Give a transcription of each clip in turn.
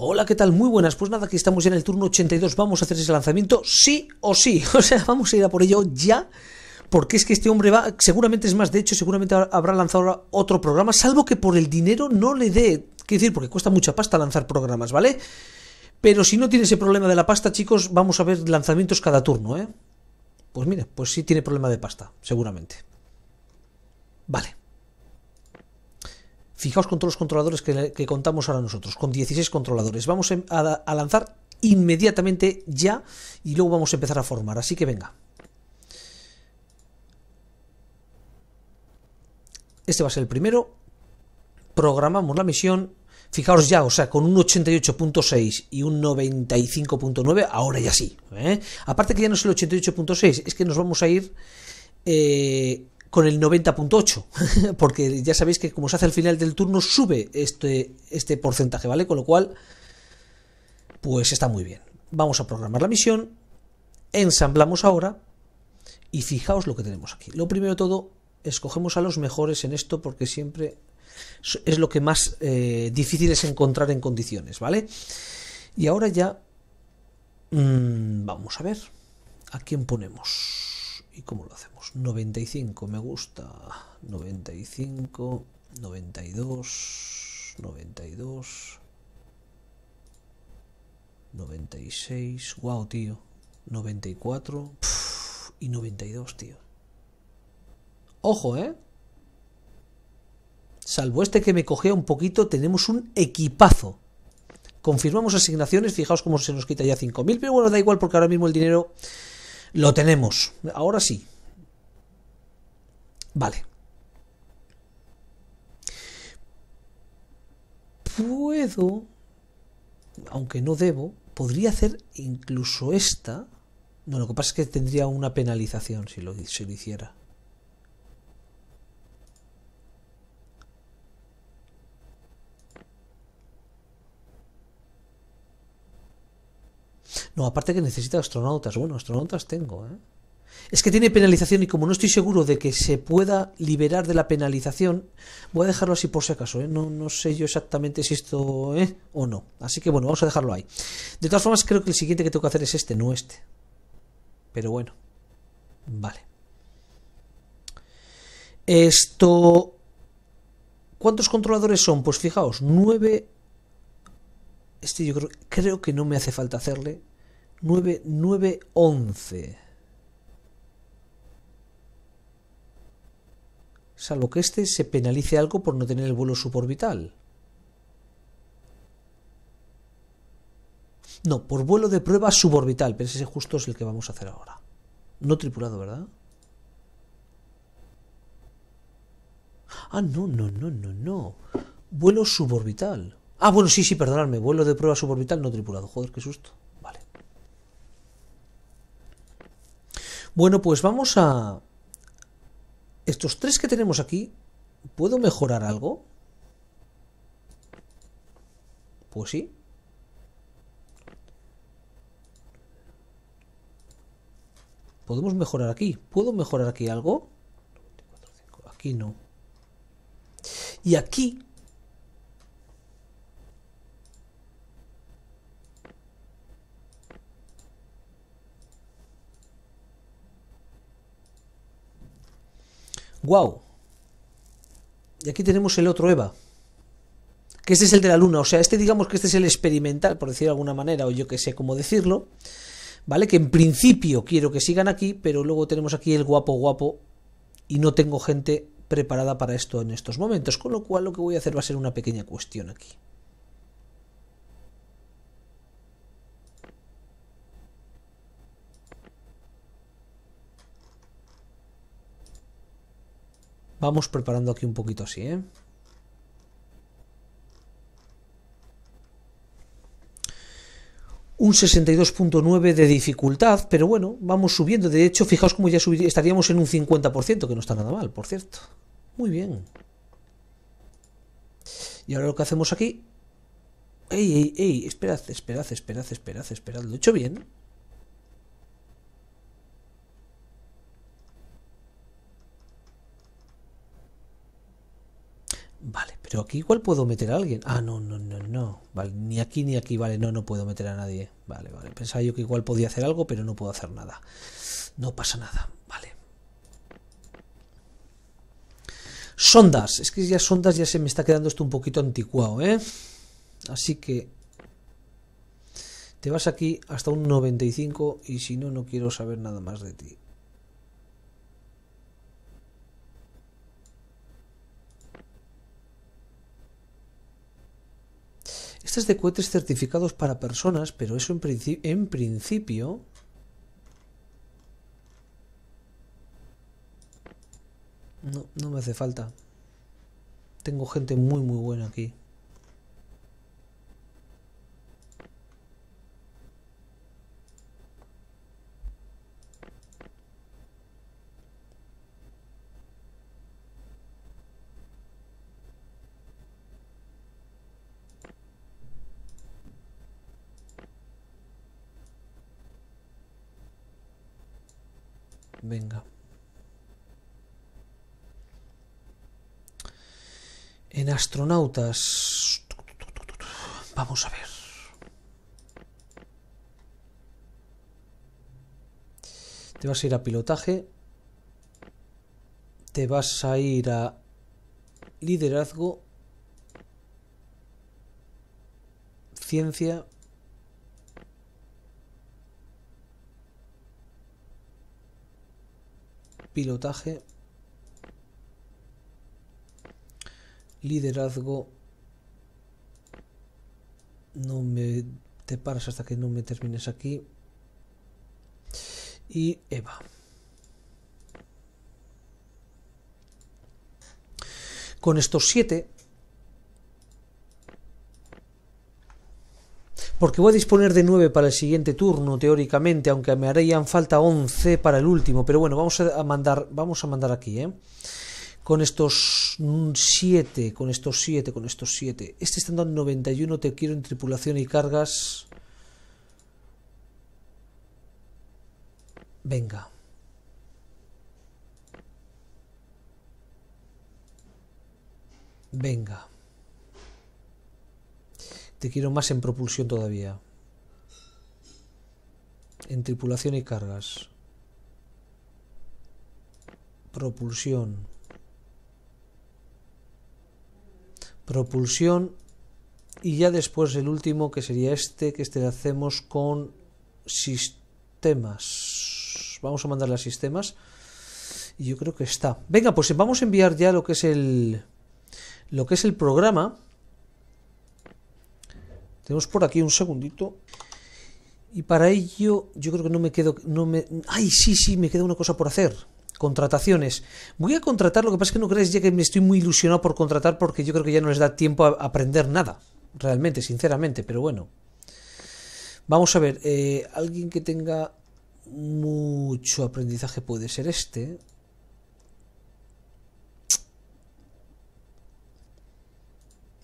Hola, ¿qué tal? Muy buenas. Pues nada, aquí estamos ya en el turno 82. Vamos a hacer ese lanzamiento sí o sí. O sea, vamos a ir a por ello ya. Porque es que este hombre va, seguramente es más, de hecho, seguramente habrá lanzado otro programa, salvo que por el dinero no le dé. Quiero decir, porque cuesta mucha pasta lanzar programas, ¿vale? Pero si no tiene ese problema de la pasta, chicos, vamos a ver lanzamientos cada turno, ¿eh? Pues mire, pues sí tiene problema de pasta, seguramente. Vale. Fijaos con todos los controladores que, contamos ahora nosotros, con 16 controladores. Vamos em, a, lanzar inmediatamente ya y luego vamos a empezar a formar. Así que venga. Este va a ser el primero. Programamos la misión. Fijaos ya, o sea, con un 88.6 y un 95.9, ahora ya sí. ¿eh? Aparte que ya no es el 88.6, es que nos vamos a ir... Eh, con el 90.8, porque ya sabéis que como se hace al final del turno sube este, este porcentaje, ¿vale? Con lo cual, pues está muy bien. Vamos a programar la misión, ensamblamos ahora y fijaos lo que tenemos aquí. Lo primero de todo, escogemos a los mejores en esto porque siempre es lo que más eh, difícil es encontrar en condiciones, ¿vale? Y ahora ya, mm, vamos a ver, ¿a quién ponemos? ¿Y cómo lo hacemos? 95, me gusta. 95, 92, 92, 96, wow, tío. 94 y 92, tío. Ojo, ¿eh? Salvo este que me cogea un poquito, tenemos un equipazo. Confirmamos asignaciones, fijaos cómo se nos quita ya 5.000, pero bueno, da igual porque ahora mismo el dinero lo tenemos, ahora sí. Vale. Puedo, aunque no debo, podría hacer incluso esta. No, lo que pasa es que tendría una penalización si lo, si lo hiciera. No, aparte que necesita astronautas. Bueno, astronautas tengo, ¿eh? Es que tiene penalización y como no estoy seguro de que se pueda liberar de la penalización, voy a dejarlo así por si acaso. ¿eh? No, sé yo exactamente si esto ¿eh? o no. Así que bueno, vamos a dejarlo ahí. De todas formas, creo que el siguiente que tengo que hacer es este, no este. Pero bueno. Vale. Esto... ¿Cuántos controladores son? Pues fijaos, 9... Nueve... Este yo creo, creo que no me hace falta hacerle 9911. Salvo que este se penalice algo por no tener el vuelo suborbital. No, por vuelo de prueba suborbital, pero ese justo es el que vamos a hacer ahora. No tripulado, ¿verdad? Ah, no, no, no, no, no. Vuelo suborbital. Ah, bueno, sí, sí, perdonadme. Vuelo de prueba suborbital no tripulado. Joder, qué susto. Bueno, pues vamos a... Estos tres que tenemos aquí, ¿puedo mejorar algo? Pues sí. Podemos mejorar aquí. ¿Puedo mejorar aquí algo? Aquí no. Y aquí Guau, Y aquí tenemos el otro EVA. Que este es el de la luna. O sea, este digamos que este es el experimental, por decirlo de alguna manera, o yo que sé cómo decirlo. ¿Vale? Que en principio quiero que sigan aquí, pero luego tenemos aquí el guapo guapo. Y no tengo gente preparada para esto en estos momentos. Con lo cual lo que voy a hacer va a ser una pequeña cuestión aquí. Vamos preparando aquí un poquito así, ¿eh? un 62.9 de dificultad, pero bueno, vamos subiendo. De hecho, fijaos como ya estaríamos en un 50%, que no está nada mal, por cierto. Muy bien. Y ahora lo que hacemos aquí... ¡Ey, ey, ey! Esperad, esperad, esperad, esperad, esperad. Lo he hecho bien. Vale, pero aquí igual puedo meter a alguien. Ah, no, no, no, no. Vale, ni aquí ni aquí, vale, no, no puedo meter a nadie. Vale, vale. Pensaba yo que igual podía hacer algo, pero no puedo hacer nada. No pasa nada, vale. Sondas. Es que ya sondas ya se me está quedando esto un poquito anticuado, ¿eh? Así que... Te vas aquí hasta un 95 y si no, no quiero saber nada más de ti. Este es de cohetes certificados para personas, pero eso en, en principio... No, no me hace falta. Tengo gente muy muy buena aquí. astronautas... Vamos a ver. Te vas a ir a pilotaje. Te vas a ir a liderazgo. Ciencia. Pilotaje. liderazgo no me te paras hasta que no me termines aquí y Eva con estos siete porque voy a disponer de nueve para el siguiente turno teóricamente, aunque me harían falta once para el último, pero bueno, vamos a mandar vamos a mandar aquí, ¿eh? con estos 7, con estos siete, con estos siete, Este está dando 91, te quiero en tripulación y cargas. Venga. Venga. Te quiero más en propulsión todavía. En tripulación y cargas. Propulsión. propulsión y ya después el último que sería este, que este lo hacemos con sistemas. Vamos a mandarle a sistemas y yo creo que está. Venga, pues vamos a enviar ya lo que es el lo que es el programa. Tenemos por aquí un segundito. Y para ello, yo creo que no me quedo. No me, ¡Ay, sí, sí! Me queda una cosa por hacer. Contrataciones. Voy a contratar, lo que pasa es que no crees ya que me estoy muy ilusionado por contratar porque yo creo que ya no les da tiempo a aprender nada. Realmente, sinceramente, pero bueno. Vamos a ver, eh, alguien que tenga mucho aprendizaje puede ser este.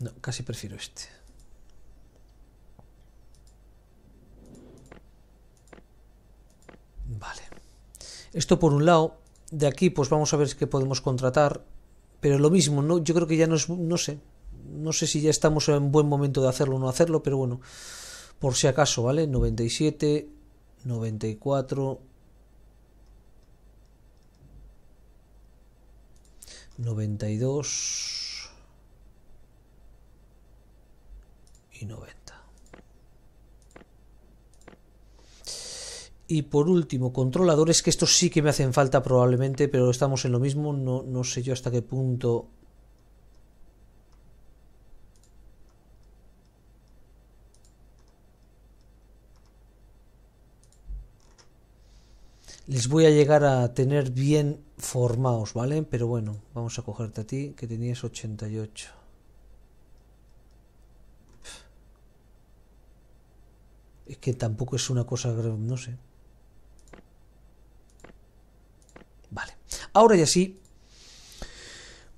No, casi prefiero este. Vale. Esto por un lado de aquí, pues vamos a ver qué podemos contratar. Pero lo mismo, ¿no? yo creo que ya no es, no sé, no sé si ya estamos en buen momento de hacerlo o no hacerlo, pero bueno, por si acaso, ¿vale? 97, 94, 92 y 90. Y por último, controladores, que estos sí que me hacen falta probablemente, pero estamos en lo mismo, no, no sé yo hasta qué punto... Les voy a llegar a tener bien formados, ¿vale? Pero bueno, vamos a cogerte a ti, que tenías 88. Es que tampoco es una cosa, no sé. Ahora ya sí,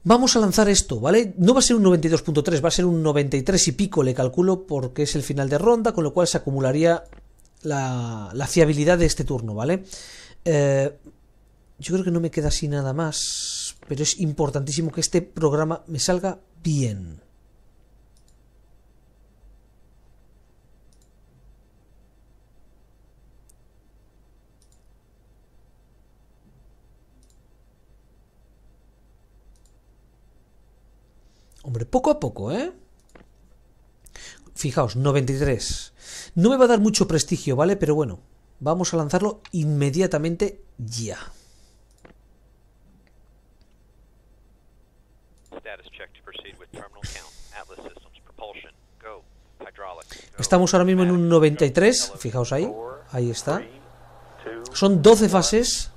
Vamos a lanzar esto, ¿vale? No va a ser un 92.3, va a ser un 93 y pico, le calculo, porque es el final de ronda, con lo cual se acumularía la, fiabilidad de este turno, ¿vale? Eh, yo creo que no me queda así nada más, pero es importantísimo que este programa me salga bien. Poco a poco, ¿eh? Fijaos, 93. No me va a dar mucho prestigio, ¿vale? Pero bueno, vamos a lanzarlo inmediatamente ya. Estamos ahora mismo en un 93, fijaos ahí, ahí está. Son 12 fases.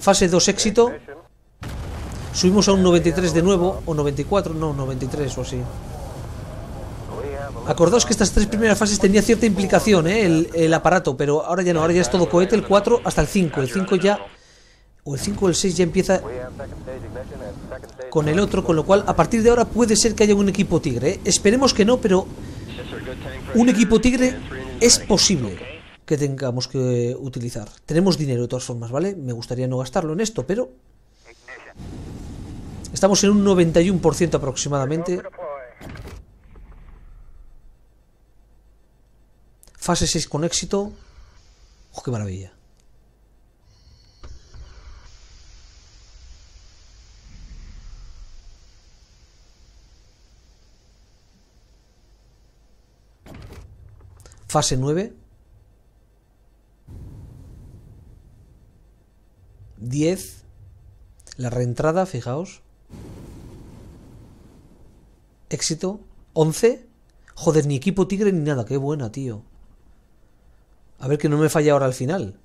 Fase 2 éxito, Subimos a un 93 de nuevo, o 94, no, 93 o así. Acordaos que estas tres primeras fases tenía cierta implicación, ¿eh? el, el, aparato, pero ahora ya no, ahora ya es todo cohete, el 4 hasta el 5. El 5 ya, o el 5 o el 6 ya empieza con el otro, con lo cual a partir de ahora puede ser que haya un equipo tigre. ¿eh? Esperemos que no, pero un equipo tigre es posible que tengamos que utilizar. Tenemos dinero de todas formas, ¿vale? Me gustaría no gastarlo en esto, pero... Estamos en un 91% aproximadamente. Fase 6 con éxito. Oh, ¡Qué maravilla! Fase 9. 10. La reentrada, fijaos éxito, 11. Joder, ni equipo tigre ni nada, qué buena, tío. A ver que no me falla ahora al final.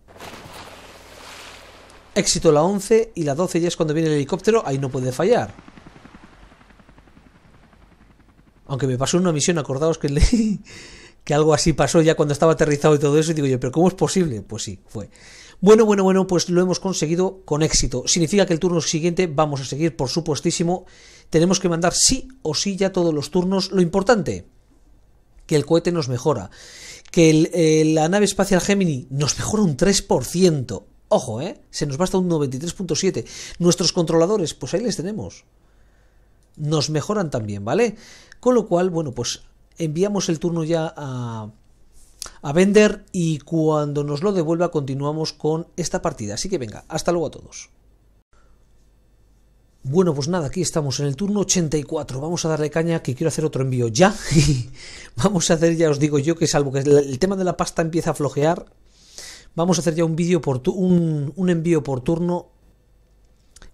Éxito la 11 y la 12 ya es cuando viene el helicóptero, ahí no puede fallar. Aunque me pasó una misión, acordaos que, que algo así pasó ya cuando estaba aterrizado y todo eso, y digo yo, pero ¿cómo es posible? Pues sí, fue. Bueno, bueno, bueno, pues lo hemos conseguido con éxito. Significa que el turno siguiente vamos a seguir, por supuestísimo. Tenemos que mandar sí o sí ya todos los turnos. Lo importante, que el cohete nos mejora. Que eh, la nave espacial Gemini nos mejora un 3%. Ojo, ¿eh? Se nos basta un 93.7. Nuestros controladores, pues ahí les tenemos. Nos mejoran también, ¿vale? Con lo cual, bueno, pues enviamos el turno ya a, a vender y cuando nos lo devuelva continuamos con esta partida. Así que venga, hasta luego a todos. Bueno, pues nada, aquí estamos en el turno 84. Vamos a darle caña que quiero hacer otro envío ya. vamos a hacer, ya os digo yo, que salvo que el tema de la pasta empieza a flojear, vamos a hacer ya un vídeo por un, envío por turno.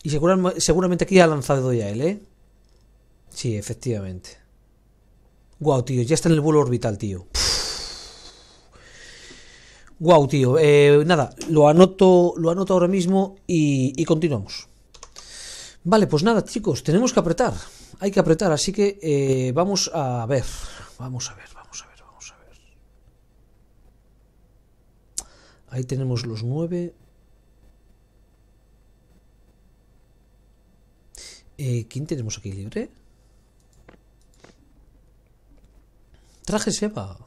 Y seguramente aquí ha lanzado ya él, ¿eh? Sí, efectivamente. Guau, tío, ya está en el vuelo orbital, tío. Wow, tío. Eh, nada, lo anoto, lo anoto ahora mismo y, continuamos. Vale, pues nada, chicos, tenemos que apretar. Hay que apretar, así que eh, vamos a ver. Vamos a ver, vamos a ver, vamos a ver. Ahí tenemos los nueve. Eh, ¿Quién tenemos aquí libre? Traje Seba.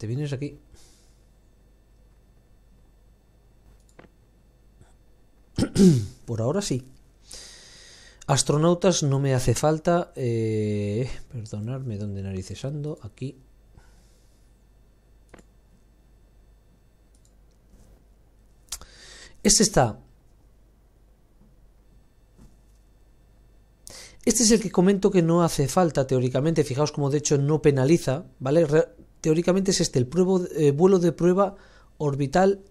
Te vienes aquí. Por ahora sí. Astronautas no me hace falta. Eh, perdonarme donde narices ando. Aquí. Este está. Este es el que comento que no hace falta teóricamente. Fijaos como de hecho no penaliza, ¿vale? teóricamente es este, el eh, vuelo de prueba orbital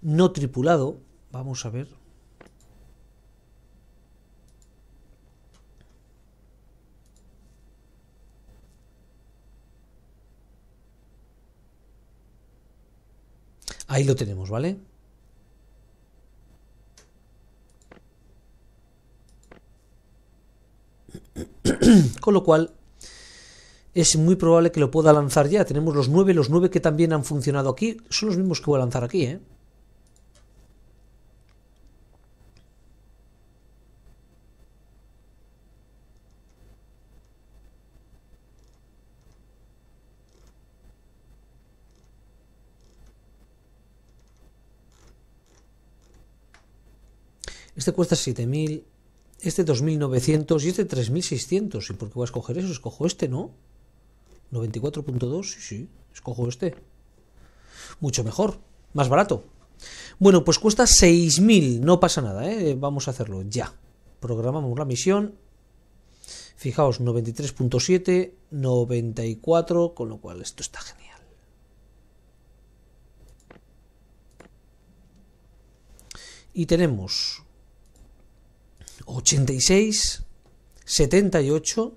no tripulado. Vamos a ver. Ahí lo tenemos, ¿vale? Con lo cual, es muy probable que lo pueda lanzar ya. Tenemos los 9, los 9 que también han funcionado aquí, son los mismos que voy a lanzar aquí, ¿eh? Este cuesta 7000, este 2900 y este 3600. ¿Y por qué voy a escoger eso? Escojo este, ¿no? 94.2, sí, sí, escojo este. Mucho mejor, más barato. Bueno, pues cuesta 6.000, no pasa nada, ¿eh? vamos a hacerlo ya. Programamos la misión. Fijaos, 93.7, 94, con lo cual esto está genial. Y tenemos 86, 78,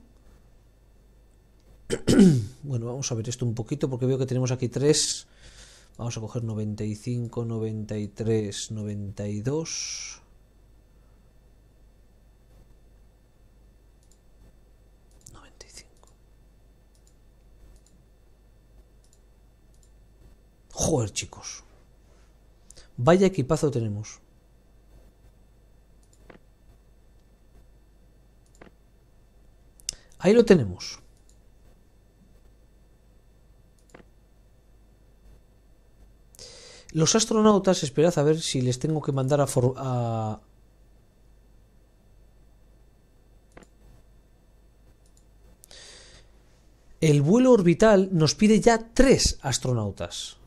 bueno, vamos a ver esto un poquito porque veo que tenemos aquí tres. Vamos a coger 95, 93, 92. Joder, chicos. Vaya equipazo tenemos. Ahí lo tenemos. Los astronautas, esperad a ver si les tengo que mandar a, for El vuelo orbital nos pide ya tres astronautas.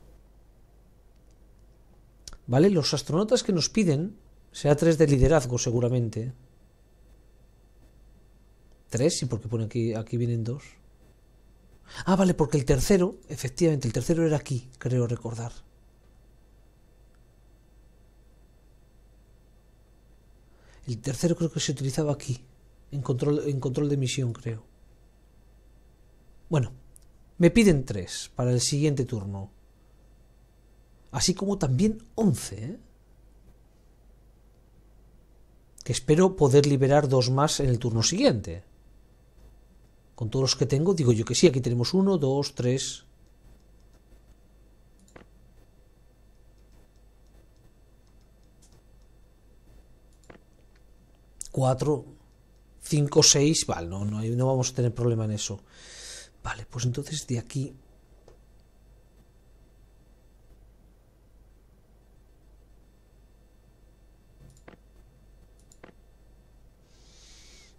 ¿Vale? Los astronautas que nos piden, sea tres de liderazgo seguramente. Tres, y porque pone aquí, aquí vienen dos. Ah, vale, porque el tercero, efectivamente, el tercero era aquí, creo recordar. El tercero creo que se utilizaba aquí, en control, en control de misión, creo. Bueno, me piden tres para el siguiente turno. Así como también once, ¿eh? que espero poder liberar dos más en el turno siguiente. Con todos los que tengo, digo yo que sí, aquí tenemos uno, dos, tres, 4, 5, 6, vale, no, no, no vamos a tener problema en eso. Vale, pues entonces de aquí...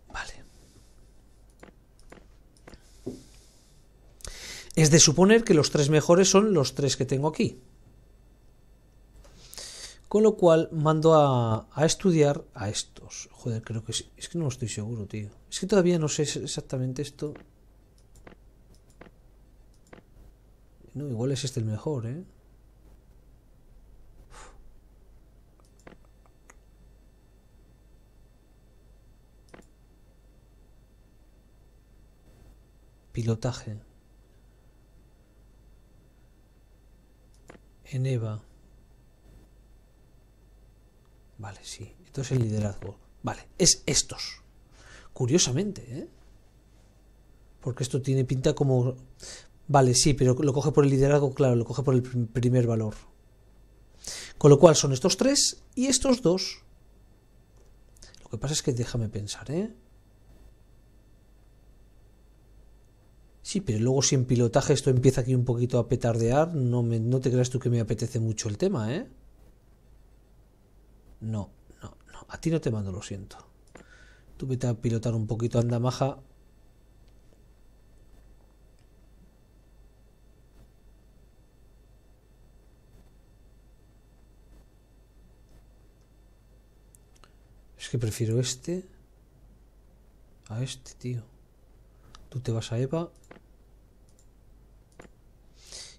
Vale. Es de suponer que los tres mejores son los tres que tengo aquí. Con lo cual mando a, estudiar a estos. Joder, creo que Es que no estoy seguro, tío. Es que todavía no sé exactamente esto. No, igual es este el mejor, ¿eh? Pilotaje. En EVA. Vale, sí. es el liderazgo. Vale, es estos. Curiosamente, ¿eh? Porque esto tiene pinta como... Vale, sí, pero lo coge por el liderazgo, claro, lo coge por el primer valor. Con lo cual son estos tres y estos dos. Lo que pasa es que déjame pensar, ¿eh? Sí, pero luego si en pilotaje esto empieza aquí un poquito a petardear, no, me, no te creas tú que me apetece mucho el tema, ¿eh? No, no, no. A ti no te mando, lo siento. Tú vete a pilotar un poquito, anda maja. Es que prefiero este a este, tío. Tú te vas a Eva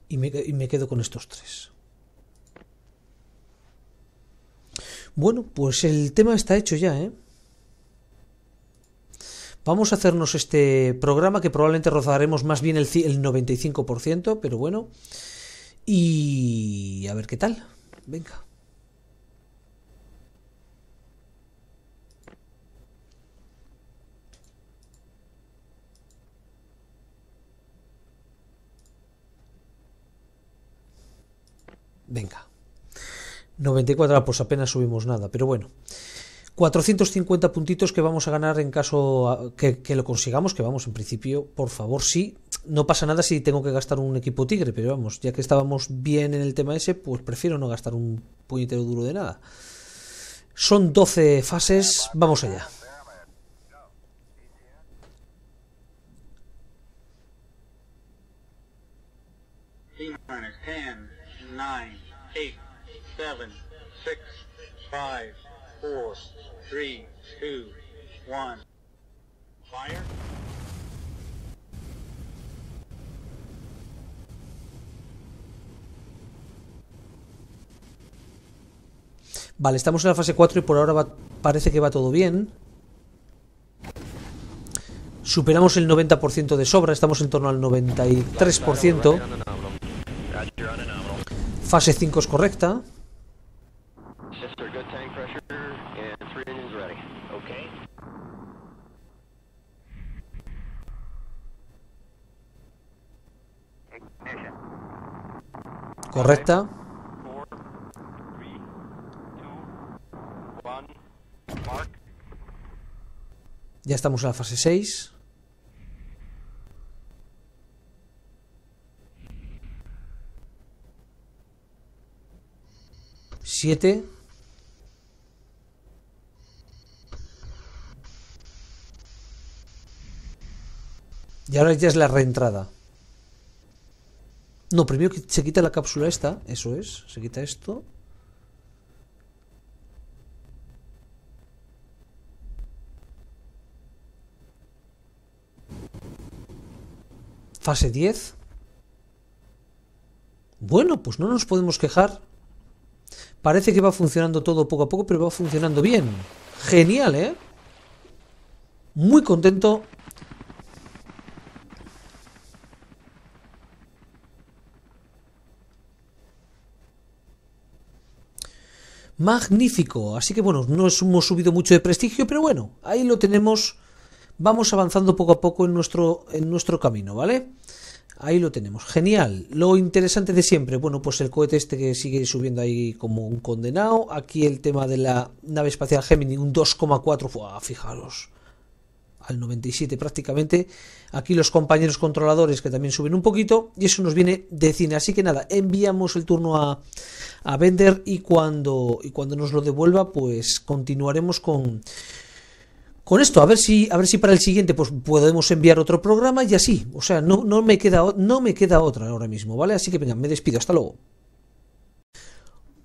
y me, y me quedo con estos tres. Bueno, pues el tema está hecho ya, ¿eh? Vamos a hacernos este programa que probablemente rozaremos más bien el, 95%, pero bueno. Y a ver qué tal. Venga. Venga. 94, ah, pues apenas subimos nada, pero bueno. 450 puntitos que vamos a ganar en caso que, lo consigamos, que vamos, en principio, por favor, sí. No pasa nada si tengo que gastar un equipo tigre, pero vamos, ya que estábamos bien en el tema ese, pues prefiero no gastar un puñetero duro de nada. Son 12 fases, vamos allá. Fire. Vale, estamos en la fase 4 y por ahora parece que va todo bien. Superamos el 90% de sobra, estamos en torno al 93%. Fase 5 es correcta. correcta. Ya estamos en la fase 6. 7 Y ahora ya es la reentrada. No, primero que se quita la cápsula esta, eso es, se quita esto. Fase 10. Bueno, pues no nos podemos quejar. Parece que va funcionando todo poco a poco, pero va funcionando bien. Genial, ¿eh? Muy contento magnífico. Así que bueno, no hemos subido mucho de prestigio, pero bueno, ahí lo tenemos. Vamos avanzando poco a poco en nuestro, en nuestro camino, ¿vale? Ahí lo tenemos. Genial. Lo interesante de siempre, bueno, pues el cohete este que sigue subiendo ahí como un condenado. Aquí el tema de la nave espacial Gemini, un 2,4. Fijaros al 97 prácticamente. Aquí los compañeros controladores que también suben un poquito y eso nos viene de cine. Así que nada, enviamos el turno a, a vender y cuando, y cuando nos lo devuelva pues continuaremos con, con esto, a ver si, a ver si para el siguiente pues podemos enviar otro programa y así. O sea, no, no, me, queda, no me queda otra ahora mismo, ¿vale? Así que venga, me despido, hasta luego.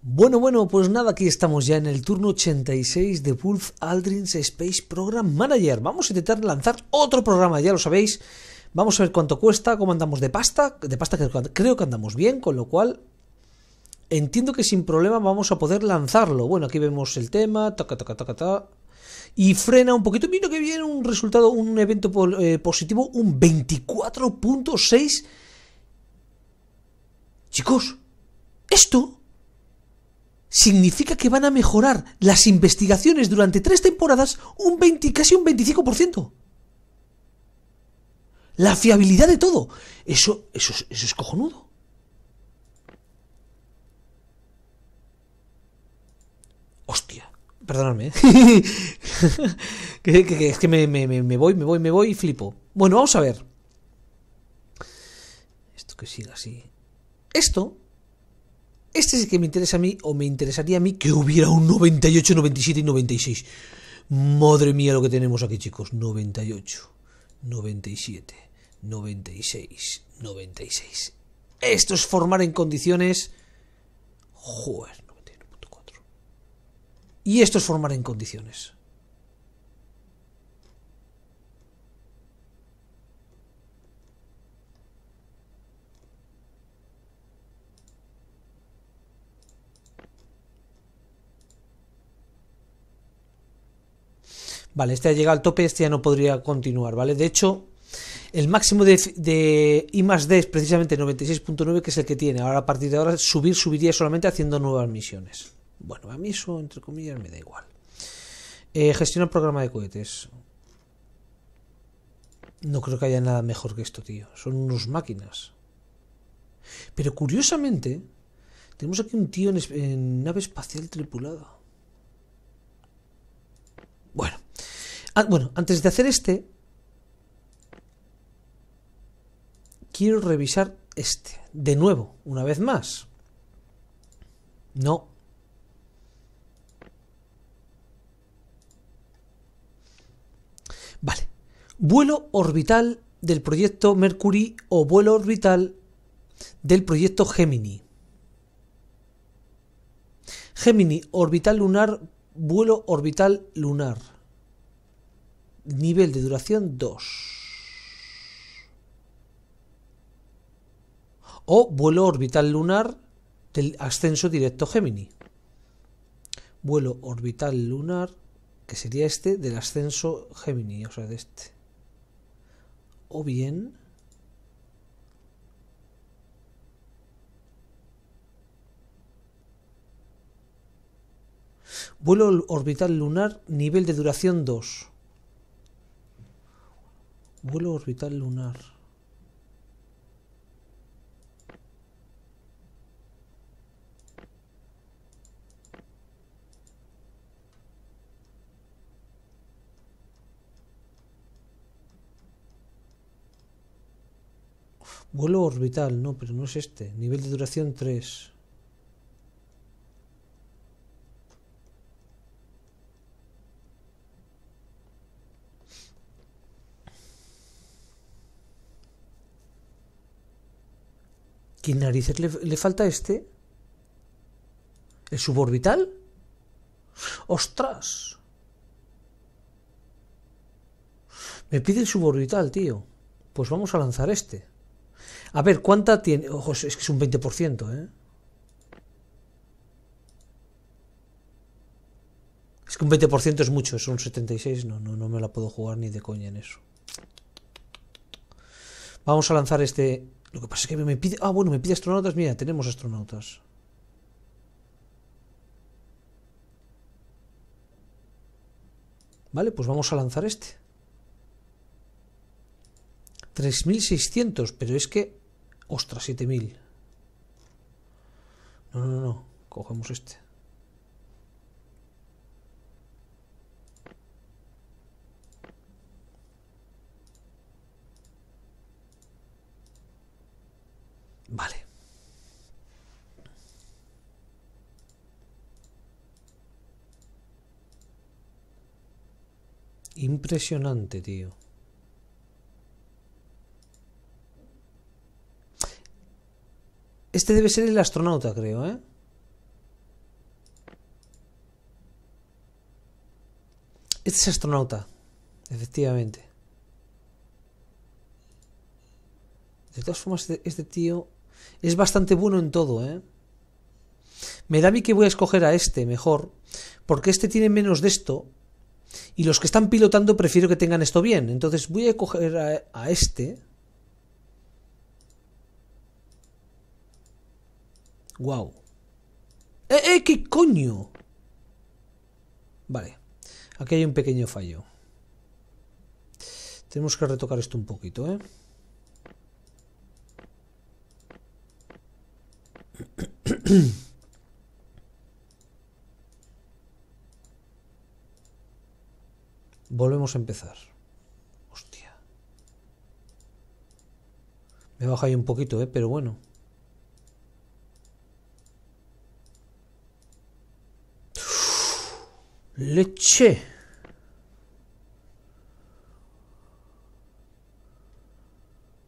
Bueno, bueno, pues nada, aquí estamos ya en el turno 86 de Wolf Aldrin's Space Program Manager. Vamos a intentar lanzar otro programa, ya lo sabéis. Vamos a ver cuánto cuesta, cómo andamos de pasta. De pasta creo que andamos bien, con lo cual entiendo que sin problema vamos a poder lanzarlo. Bueno, aquí vemos el tema, ta ta ta Y frena un poquito. Mira que viene un resultado, un evento eh, positivo, un 24.6. Chicos, esto significa que van a mejorar las investigaciones durante tres temporadas un 20, casi un 25%. La fiabilidad de todo. Eso, eso, eso es cojonudo. Hostia, perdonadme. ¿eh? es que me, me voy, me voy, me voy y flipo. Bueno, vamos a ver. Esto que siga así. Esto este es el que me interesa a mí, o me interesaría a mí que hubiera un 98, 97 y 96. Madre mía lo que tenemos aquí, chicos. 98, 97, 96, 96. Esto es formar en condiciones... Joder, 91.4. Y esto es formar en condiciones. Vale, este ha llegado al tope, este ya no podría continuar, ¿vale? De hecho, el máximo de, de I más D es precisamente 96.9, que es el que tiene. Ahora, a partir de ahora, subir, subiría solamente haciendo nuevas misiones. Bueno, a mí eso, entre comillas, me da igual. Gestionar eh, gestiona el programa de cohetes. No creo que haya nada mejor que esto, tío. Son unas máquinas. Pero curiosamente, tenemos aquí un tío en nave espacial tripulada. Bueno, Ah, bueno, antes de hacer este, quiero revisar este. De nuevo, una vez más. No. Vale. Vuelo orbital del proyecto Mercury o vuelo orbital del proyecto Gemini. Gemini, orbital lunar, vuelo orbital lunar. Nivel de duración 2. O vuelo orbital lunar del ascenso directo Gemini. Vuelo orbital lunar, que sería este, del ascenso Gemini, o sea, de este. O bien... Vuelo orbital lunar, nivel de duración 2. Vuelo orbital lunar. Vuelo orbital, no, pero no es este. Nivel de duración 3. ¿Qué narices le, falta este? ¿El suborbital? ¡Ostras! Me pide el suborbital, tío. Pues vamos a lanzar este. A ver, ¿cuánta tiene? Ojos, es que es un 20%, ¿eh? Es que un 20% es mucho, son 76, no, no, no me la puedo jugar ni de coña en eso. Vamos a lanzar este lo que pasa es que me pide... Ah, bueno, me pide astronautas. Mira, tenemos astronautas. Vale, pues vamos a lanzar este. 3.600, pero es que... Ostras, 7.000. No, no, no, cogemos este. Impresionante, tío. Este debe ser el astronauta, creo, ¿eh? Este es astronauta, efectivamente. De todas formas, este, este, tío es bastante bueno en todo, ¿eh? Me da a mí que voy a escoger a este mejor, porque este tiene menos de esto y los que están pilotando prefiero que tengan esto bien. Entonces voy a coger a, este. Wow. ¡Eh, eh! ¿Qué coño? Vale. Aquí hay un pequeño fallo. Tenemos que retocar esto un poquito, ¿eh? Volvemos a empezar. Hostia. Me baja ahí un poquito, ¿eh? Pero bueno. leche.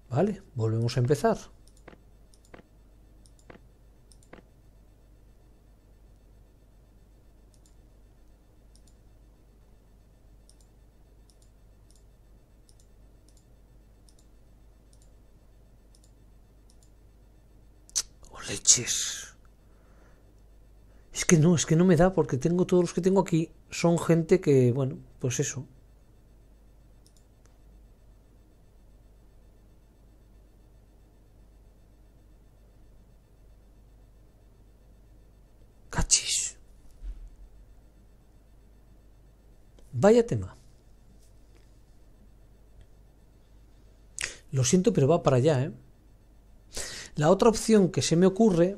Vale, volvemos a empezar. no, es que no me da, porque tengo todos los que tengo aquí, son gente que, bueno, pues eso. Cachis. Vaya tema. Lo siento, pero va para allá, ¿eh? La otra opción que se me ocurre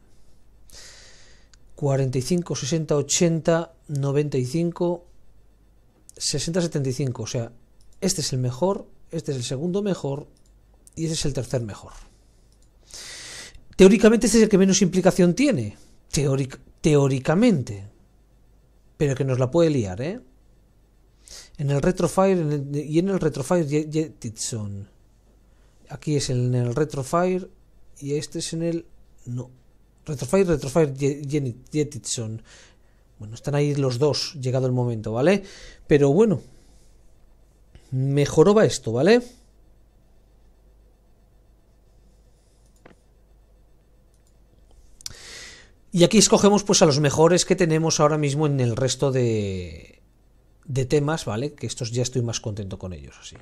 45, 60, 80, 95, 60, 75. O sea, este es el mejor, este es el segundo mejor y este es el tercer mejor. Teóricamente este es el que menos implicación tiene. teóricamente. Pero que nos la puede liar, ¿eh? En el Retrofire y en el Retrofire Jetson. Aquí es en el Retrofire y este es en el... No, Retrofire, Retrofire, Jettison Bueno, están ahí los dos, llegado el momento, ¿vale? Pero bueno, mejoró va esto, ¿vale? Y aquí escogemos pues a los mejores que tenemos ahora mismo en el resto de, de temas, ¿vale? Que estos ya estoy más contento con ellos, así.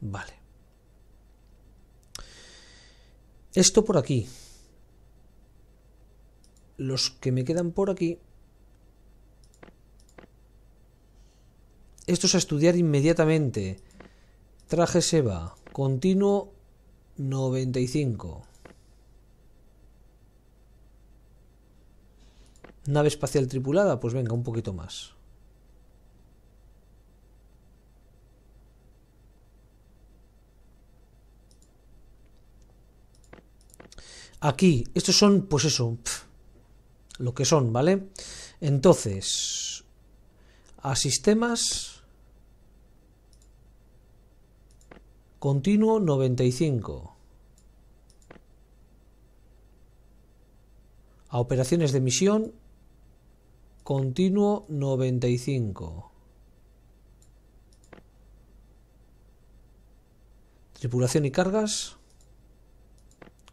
Vale. Esto por aquí. Los que me quedan por aquí. esto es a estudiar inmediatamente. Traje Seba. Continuo 95. Nave espacial tripulada. Pues venga, un poquito más. Aquí, estos son, pues eso, lo que son, ¿vale? Entonces, a sistemas continuo 95. A operaciones de misión continuo 95. Tripulación y cargas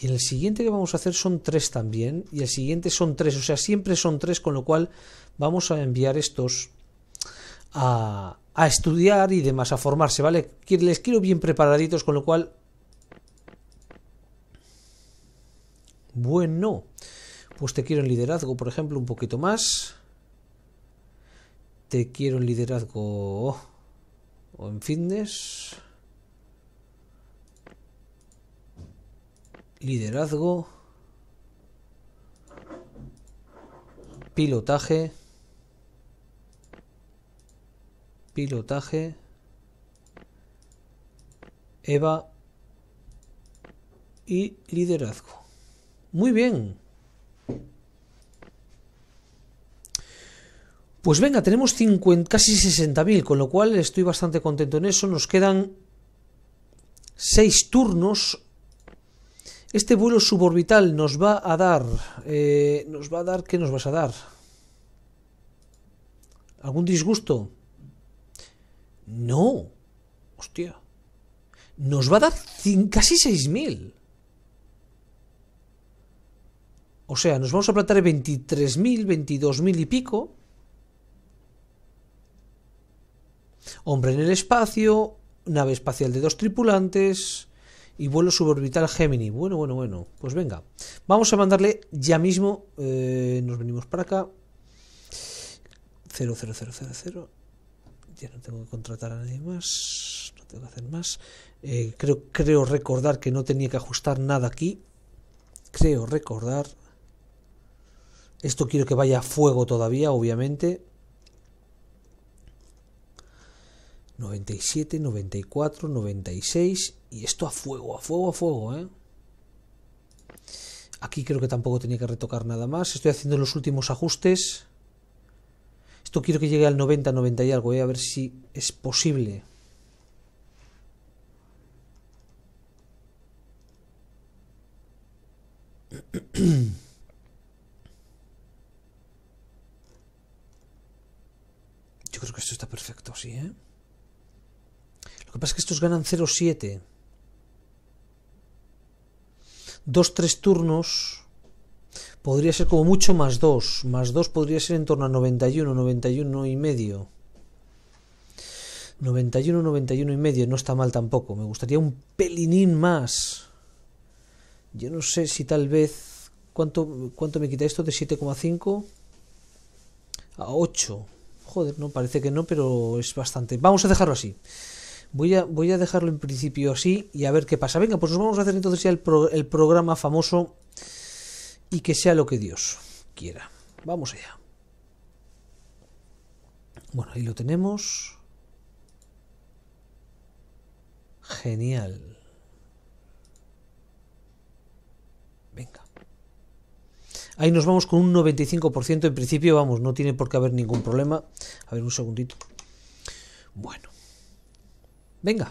Y el siguiente que vamos a hacer son tres también. Y el siguiente son tres. O sea, siempre son tres, con lo cual vamos a enviar estos a, a estudiar y demás, a formarse, ¿vale? Les quiero bien preparaditos, con lo cual... Bueno, pues te quiero en liderazgo, por ejemplo, un poquito más. Te quiero en liderazgo oh, o en fitness. liderazgo, pilotaje, pilotaje, Eva y liderazgo. Muy bien. Pues venga, tenemos 50, casi 60.000, con lo cual estoy bastante contento en eso. Nos quedan 6 turnos este vuelo suborbital nos va a dar... Eh, nos va a dar... ¿Qué nos vas a dar? ¿Algún disgusto? No. Hostia. Nos va a dar casi 6.000. O sea, nos vamos a plantar 23.000, 22.000 y pico. Hombre en el espacio, nave espacial de dos tripulantes, y vuelo suborbital Gemini. Bueno, bueno, bueno. Pues venga. Vamos a mandarle ya mismo. Eh, nos venimos para acá. 0 Ya no tengo que contratar a nadie más. No tengo que hacer más. Eh, creo, creo recordar que no tenía que ajustar nada aquí. Creo recordar. Esto quiero que vaya a fuego todavía, obviamente. 97, 94, 96 y esto a fuego, a fuego, a fuego, ¿eh? Aquí creo que tampoco tenía que retocar nada más. Estoy haciendo los últimos ajustes. Esto quiero que llegue al 90, 90 y algo, Voy ¿eh? a ver si es posible. Yo creo que esto está perfecto, sí, ¿eh? que pasa es que estos ganan 0,7 7 Dos, tres turnos. Podría ser como mucho más dos Más dos podría ser en torno a 91, 91 y medio. 91, 91 y medio. No está mal tampoco. Me gustaría un pelinín más. Yo no sé si tal vez... ¿Cuánto, cuánto me quita esto de 7,5? A 8. Joder, no parece que no, pero es bastante. Vamos a dejarlo así. Voy a, voy a dejarlo en principio así y a ver qué pasa. Venga, pues nos vamos a hacer entonces ya el, el programa famoso y que sea lo que Dios quiera. Vamos allá. Bueno, ahí lo tenemos. Genial. Venga. Ahí nos vamos con un 95%. En principio, vamos, no tiene por qué haber ningún problema. A ver, un segundito. Bueno. Venga.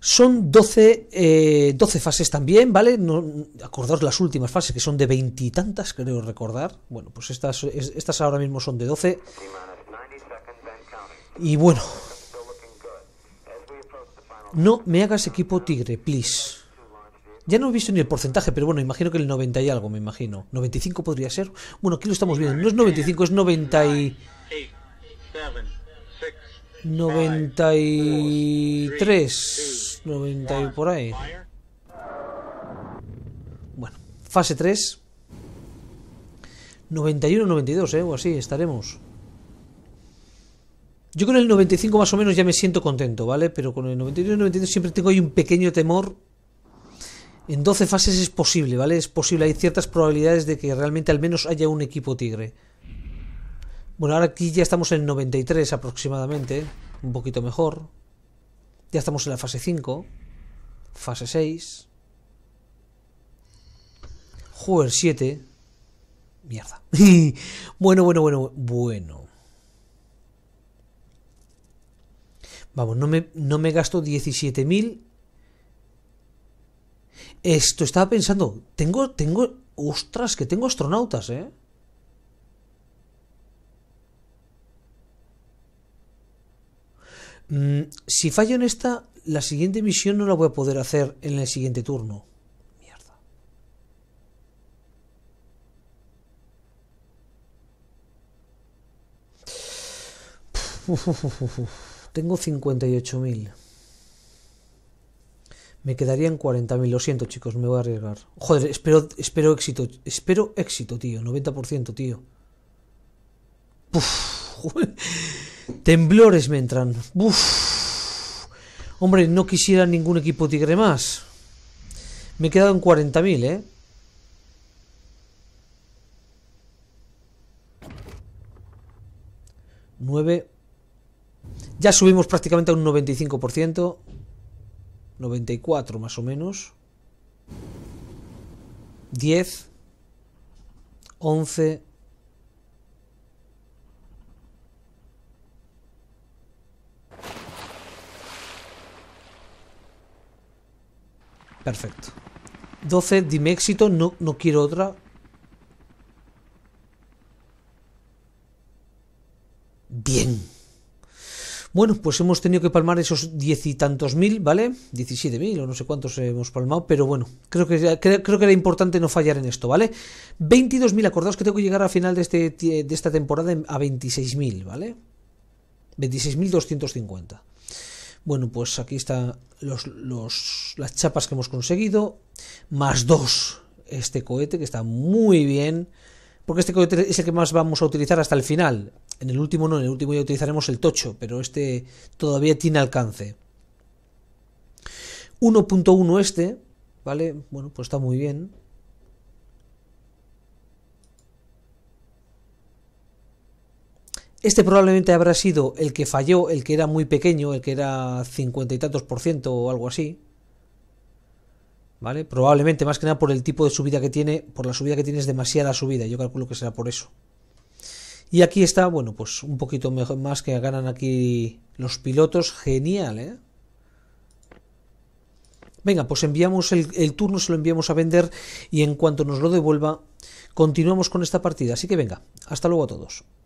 Son 12, 12 eh, fases también, ¿vale? No, acordaos las últimas fases, que son de veintitantas, creo recordar. Bueno, pues estas, estas ahora mismo son de 12. Y bueno. No me hagas equipo tigre, please. Ya no he visto ni el porcentaje, pero bueno, imagino que el 90 y algo, me imagino. 95 podría ser. Bueno, aquí lo estamos viendo. No es 95, es 90 y... 93, 90 y por ahí. Bueno, fase 3. 91, 92, ¿eh? o así estaremos. Yo con el 95 más o menos ya me siento contento, ¿vale? Pero con el 91 92 siempre tengo ahí un pequeño temor. En 12 fases es posible, ¿vale? Es posible, hay ciertas probabilidades de que realmente al menos haya un equipo tigre. Bueno, ahora aquí ya estamos en 93 aproximadamente, un poquito mejor. Ya estamos en la fase 5, fase 6. jugar 7. Mierda. bueno, bueno, bueno, bueno. Vamos, no me, no me gasto 17.000. Esto estaba pensando, tengo, tengo, ostras, que tengo astronautas, ¿eh? Mm, si fallo en esta, la siguiente misión no la voy a poder hacer en el siguiente turno. Mierda. Tengo 58.000. Me quedarían 40.000. Lo siento, chicos, me voy a arriesgar. Joder, espero, espero éxito. Espero éxito, tío. 90%, tío. Temblores me entran. Uf. Hombre, no quisiera ningún equipo tigre más. Me he quedado en 40.000, ¿eh? 9 Ya subimos prácticamente a un 95%. 94 más o menos. 10. 11. Perfecto. 12, dime éxito, no, no quiero otra. Bien. Bueno, pues hemos tenido que palmar esos diez y tantos mil, ¿vale? 17.000 mil o no sé cuántos hemos palmado, pero bueno, creo que, que era importante no fallar en esto, ¿vale? 22 mil, acordaos que tengo que llegar al final de, este, de esta temporada a 26 mil, ¿vale? 26.250 mil bueno, pues aquí están los, las chapas que hemos conseguido, más dos este cohete, que está muy bien, porque este cohete es el que más vamos a utilizar hasta el final. En el último no, en el último ya utilizaremos el tocho, pero este todavía tiene alcance. 1.1 este, ¿vale? Bueno, pues está muy bien. Este probablemente habrá sido el que falló, el que era muy pequeño, el que era cincuenta y tantos por ciento o algo así. ¿Vale? Probablemente, más que nada por el tipo de subida que tiene, por la subida que tiene es demasiada subida, yo calculo que será por eso. Y aquí está, bueno, pues un poquito más que ganan aquí los pilotos, genial, ¿eh? Venga, pues enviamos el turno, se lo enviamos a vender y en cuanto nos lo devuelva, continuamos con esta partida. Así que venga, hasta luego a todos.